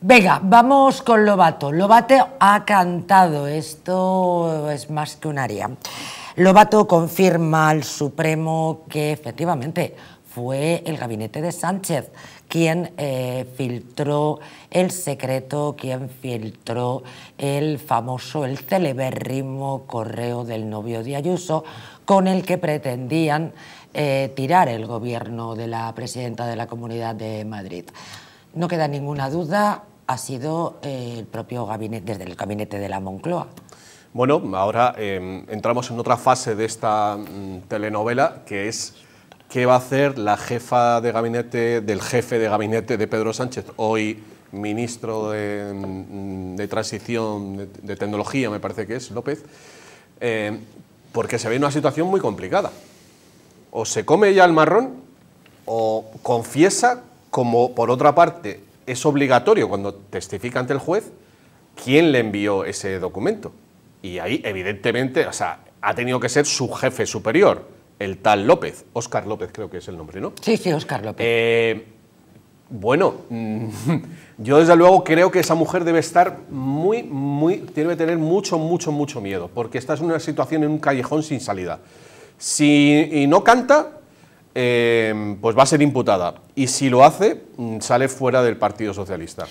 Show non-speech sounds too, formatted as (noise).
Venga, vamos con Lobato. Lobato ha cantado, esto es más que un aria. Lobato confirma al Supremo que efectivamente fue el gabinete de Sánchez quien eh, filtró el secreto, quien filtró el famoso, el celebérrimo correo del novio de Ayuso, con el que pretendían eh, tirar el gobierno de la presidenta de la Comunidad de Madrid no queda ninguna duda, ha sido eh, el propio gabinete, desde el gabinete de la Moncloa. Bueno, ahora em, entramos en otra fase de esta mm, telenovela, que es qué va a hacer la jefa de gabinete del jefe de gabinete de Pedro Sánchez, hoy ministro de, mm, Transición de, Tecnología, me parece que es, López, em, porque se ve en una situación muy complicada. O se come ya el marrón, o confiesa como por otra parte es obligatorio cuando testifica ante el juez quién le envió ese documento. Y ahí, evidentemente, o ha tenido que ser su jefe superior, el tal López, Óscar López creo que es el nombre, ¿no? Sí, sí, Óscar López. Eh, bueno, (laughs) yo desde luego creo que esa mujer debe estar muy, muy, tiene que tener mucho, mucho, mucho miedo, porque está en una situación en un callejón sin salida. Si no canta, eh, pues va a ser imputada y si lo hace, mm, sale fuera del Partido Socialista.